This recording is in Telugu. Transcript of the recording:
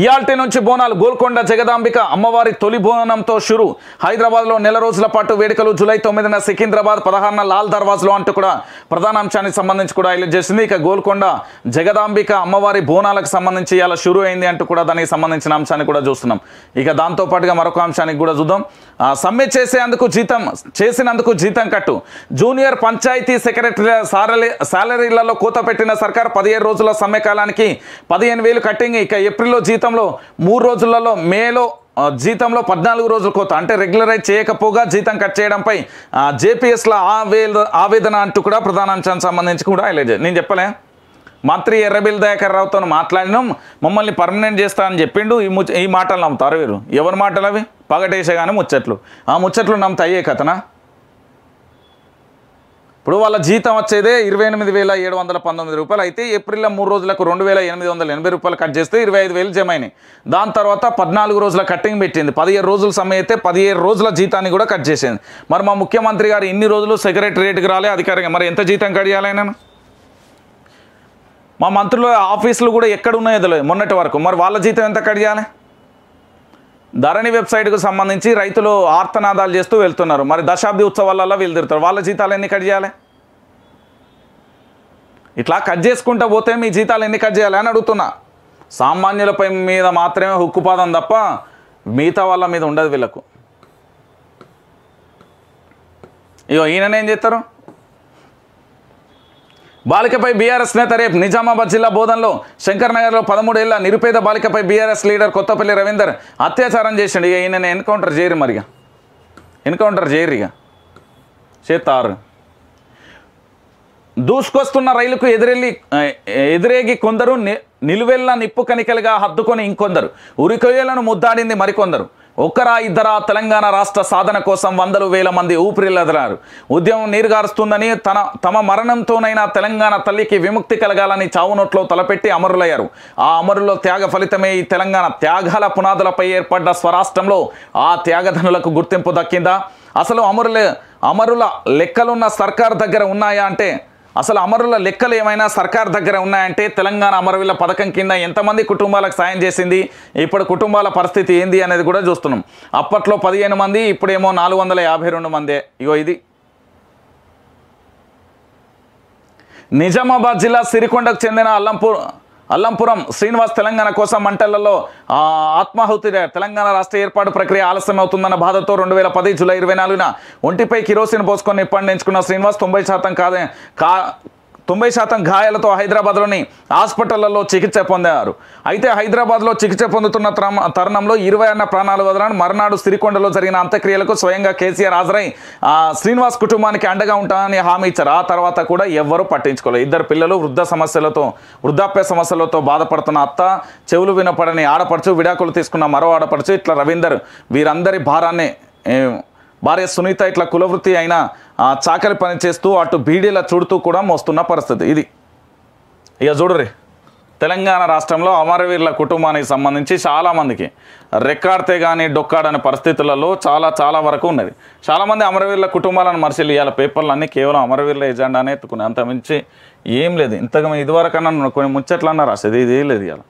ఇయాల్టి నుంచి బోనాలు గోల్కొండ జగదాంబిక అమ్మవారి తొలి బోనంతో షురు హైదరాబాద్లో నెల రోజుల పాటు వేడుకలు జూలై తొమ్మిదిన సికింద్రాబాద్ పదహారున లాల్ దర్వాజ్లో అంటూ కూడా ప్రధానాంశానికి సంబంధించి కూడా ఇలా చేసింది ఇక గోల్కొండ జగదాంబిక అమ్మవారి బోనాలకు సంబంధించి ఇలా షురు అయింది అంటూ కూడా దానికి సంబంధించిన అంశాన్ని కూడా చూస్తున్నాం ఇక దాంతోపాటుగా మరొక అంశానికి కూడా చూద్దాం సమ్మె చేసేందుకు జీతం చేసినందుకు జీతం కట్టు జూనియర్ పంచాయతీ సెక్రటరీ సారలీ సాలరీలలో కూత పెట్టిన సర్కార్ పదిహేను రోజుల సమ్మె కాలానికి పదిహేను వేలు కట్టింగ్ ఇక ఏప్రిల్లో జీతం జీతంలో మూడు రోజులలో మేలో జీతంలో పద్నాలుగు రోజుల కోత అంటే రెగ్యులరైజ్ చేయకపోగా జీతం కట్ చేయడంపై జేపీఎస్ల ఆవేద ఆవేదన అంటూ కూడా ప్రధాన అంశానికి సంబంధించి కూడా హైలైట్ నేను చెప్పలే మంత్రి ఎర్రబిల్ దయాకర్ రావుతో మాట్లాడినాం మమ్మల్ని పర్మనెంట్ చేస్తా అని చెప్పిండు ఈ ఈ మాటలు నమ్ముతారు వీరు ఎవరి మాటలు అవి పగటేసే కానీ ముచ్చట్లు ఆ ముచ్చట్లు నమ్ముతాయే కథనా ఇప్పుడు వాళ్ళ జీతం వచ్చేదే ఇరవై ఎనిమిది వేల ఏడు వందల పంతొమ్మిది రూపాయలు అయితే ఏప్రిల్లో మూడు రోజులకు రెండు వేల ఎనిమిది వందల ఎనభై రూపాయలు కట్ చేస్తే ఇరవై ఐదు వేలు జమ అయినాయి దాని తర్వాత పద్నాలుగు రోజుల కట్టింగ్ పెట్టింది పదిహేడు రోజుల సమయం అయితే పదిహేడు రోజుల జీతాన్ని కూడా కట్ చేసింది మరి మా ముఖ్యమంత్రి గారు ఇన్ని రోజులు సెక్రటరేట్కి రాలే అధికారిక మరి ఎంత జీతం కట్ నేను మా మంత్రుల ఆఫీసులు కూడా ఎక్కడ ఉన్నాయో తెలియదు మొన్నటి వరకు మరి వాళ్ళ జీతం ఎంత కట్ చేయాలి ధరణి వెబ్సైట్కు సంబంధించి రైతులు ఆర్తనాదాలు చేస్తూ వెళ్తున్నారు మరి దశాబ్ది ఉత్సవాలలో వీళ్ళు తిరుగుతారు వాళ్ళ జీతాలు ఎన్ని కట్ చేయాలి ఇట్లా కట్ చేసుకుంటూ పోతే మీ జీతాలు ఎన్ని కట్ చేయాలి అని అడుగుతున్నా సామాన్యులపై మీద మాత్రమే హుక్కుపాదం తప్ప మిగతా వాళ్ళ మీద ఉండదు వీళ్ళకు ఇగో ఈయననేం చేస్తారు బాలికపై బీఆర్ఎస్ నేత రేపు నిజామాబాద్ జిల్లా బోధనలో శంకర్నగర్లో పదమూడేళ్ల నిరుపేద బాలికపై బీఆర్ఎస్ లీడర్ కొత్తపల్లి రవీందర్ అత్యాచారం చేసిండు ఇక ఈయన ఎన్కౌంటర్ చేయరు మరిగ ఎన్కౌంటర్ చేయరు ఇక చేతారు దూసుకొస్తున్న రైలుకు ఎదురెళ్ళి ఎదురేగి కొందరు నిలువెల్లా నిప్పు కనికలుగా హద్దుకొని ఇంకొందరు ఉరికొయ్యలను ముద్దాడింది మరికొందరు ఒకరా ఇద్దరా తెలంగాణ రాష్ట్ర సాధన కోసం వందలు వేల మంది ఊపిరిలదలారు ఉద్యమం నీరుగారుస్తుందని తన తమ మరణంతోనైనా తెలంగాణ తల్లికి విముక్తి కలగాలని చావునోట్లో తలపెట్టి అమరులయ్యారు ఆ అమరులో త్యాగ ఫలితమే ఈ తెలంగాణ త్యాగాల పునాదులపై ఏర్పడ్డ స్వరాష్ట్రంలో ఆ త్యాగధనులకు గుర్తింపు దక్కిందా అసలు అమరులే అమరుల లెక్కలున్న సర్కార్ దగ్గర ఉన్నాయా అంటే అసలు అమరుల లెక్కలు ఏమైనా సర్కార్ దగ్గర ఉన్నాయంటే తెలంగాణ అమరవీల పథకం కింద ఎంతమంది కుటుంబాలకు సాయం చేసింది ఇప్పుడు కుటుంబాల పరిస్థితి ఏంది అనేది కూడా చూస్తున్నాం అప్పట్లో పదిహేను మంది ఇప్పుడేమో నాలుగు వందల యాభై రెండు మందే ఇగో ఇది నిజామాబాద్ జిల్లా సిరికొండకు చెందిన అల్లంపూర్ అల్లంపురం శ్రీనివాస్ తెలంగాణ కోసం మంటలలో ఆత్మాహుతి తెలంగాణ రాష్ట్ర ఏర్పాటు ప్రక్రియ ఆలస్యమవుతుందన్న బాధతో రెండు వేల పది జూలై ఇరవై నాలుగున ఒంటిపై కిరోసిన్ పోసుకొని నిప్పండించుకున్న శ్రీనివాస్ తొంభై శాతం కాదే తొంభై శాతం గాయాలతో హైదరాబాద్లోని హాస్పిటళ్లలో చికిత్స పొందారు అయితే హైదరాబాద్లో చికిత్స పొందుతున్న తరుణంలో ఇరవై అన్న ప్రాణాలు వదలని మర్నాడు సిరికొండలో జరిగిన అంత్యక్రియలకు స్వయంగా కేసీఆర్ హాజరై శ్రీనివాస్ కుటుంబానికి అండగా ఉంటానని హామీ ఇచ్చారు ఆ తర్వాత కూడా ఎవ్వరూ పట్టించుకోలేదు ఇద్దరు పిల్లలు వృద్ధ సమస్యలతో వృద్ధాప్య సమస్యలతో బాధపడుతున్న అత్త చెవులు వినపడని ఆడపడుచు విడాకులు తీసుకున్న మరో ఆడపడుచు ఇట్లా రవీందర్ వీరందరి భారాన్ని భార్య సునీత ఇట్లా కులవృత్తి అయిన చాకరి పని చేస్తూ అటు బీడీలా చూడుతూ కూడా మోస్తున్న పరిస్థితి ఇది ఇక చూడరి తెలంగాణ రాష్ట్రంలో అమరవీరుల కుటుంబానికి సంబంధించి చాలామందికి రెక్కాడితే కానీ డొక్కాడని పరిస్థితులలో చాలా చాలా వరకు ఉన్నది చాలామంది అమరవీరుల కుటుంబాలను మరిసిలు ఇవాళ పేపర్లన్నీ కేవలం అమరవీరుల ఎజెండానే అనేది అంత మించి ఏం లేదు ఇంతకు ఇదివరకన్నా కొన్ని ముచ్చట్లన్నా రాసేది ఇది లేదు ఇవాళ